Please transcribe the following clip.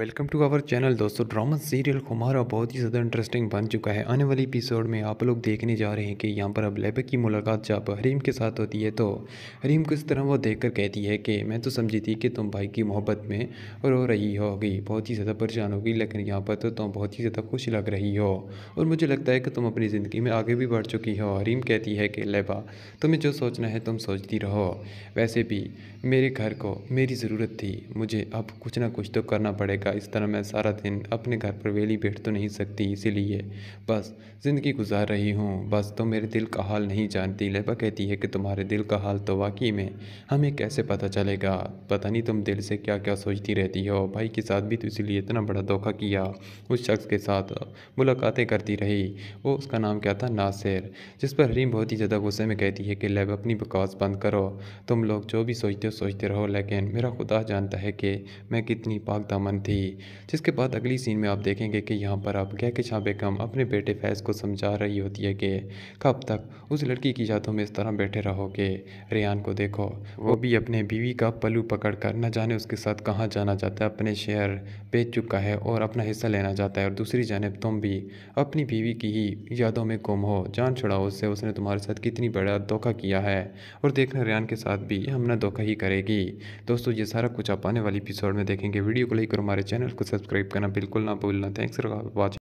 welcome to our channel दोस्तों drama serial हमारा बहुत ही ज़्यादा इंटरेस्टिंग बन चुका है आने वाली एपिसोड में आप लोग देखने जा रहे हैं कि यहाँ पर अब लेबे की मुलाकात जब हरीम के साथ होती है तो हरीम को इस तरह वो देखकर कहती है कि मैं तो समझी थी कि तुम भाई की मोहब्बत में रो रही होगी बहुत ही ज़्यादा परेशान होगी लेकिन यहाँ पर तो तुम बहुत ही ज़्यादा खुश लग रही हो और मुझे लगता है कि तुम अपनी ज़िंदगी में आगे भी बढ़ चुकी हो हरीम कहती है कि लेबा तुम्हें जो सोचना है तुम सोचती रहो वैसे भी मेरे घर को मेरी ज़रूरत थी मुझे अब कुछ ना कुछ तो करना पड़ेगा का इस तरह मैं सारा दिन अपने घर पर वेली बैठ तो नहीं सकती इसीलिए बस ज़िंदगी गुजार रही हूँ बस तो मेरे दिल का हाल नहीं जानती लेबा कहती है कि तुम्हारे दिल का हाल तो वाकई में हमें कैसे पता चलेगा पता नहीं तुम दिल से क्या क्या सोचती रहती हो भाई के साथ भी तो इसीलिए इतना बड़ा धोखा किया उस शख्स के साथ मुलाकातें करती रही वो उसका नाम क्या था नासिर जिस पर हरीम बहुत ही ज़्यादा गुस्से में कहती है कि लेब अपनी बकवास बंद करो तुम लोग जो भी सोचते हो सोचते रहो लेकिन मेरा खुदा जानता है कि मैं कितनी पाक दामन थी थी जिसके बाद अगली सीन में आप देखेंगे कि यहाँ पर आप छापे बेगम अपने बेटे फैज़ को समझा रही होती है कि कब तक उस लड़की की यादों में इस तरह बैठे रहोगे रेहान को देखो वो भी अपने बीवी का पलू पकड़ कर न जाने उसके साथ कहाँ जाना चाहता है अपने शहर बेच चुका है और अपना हिस्सा लेना चाहता है और दूसरी जानब तुम भी अपनी बीवी की ही यादों में गुम हो जान छुड़ाओ उससे उसने तुम्हारे साथ कितनी बड़ा धोखा किया है और देखना रेहान के साथ भी हमने धोखा ही करेगी दोस्तों ये सारा कुछ आप आने वाली एपिसोड में देखेंगे वीडियो को लेकर हमारे हमारे चैनल को सब्सक्राइब करना बिल्कुल ना भूलना थैंक्स फॉर वॉचिंग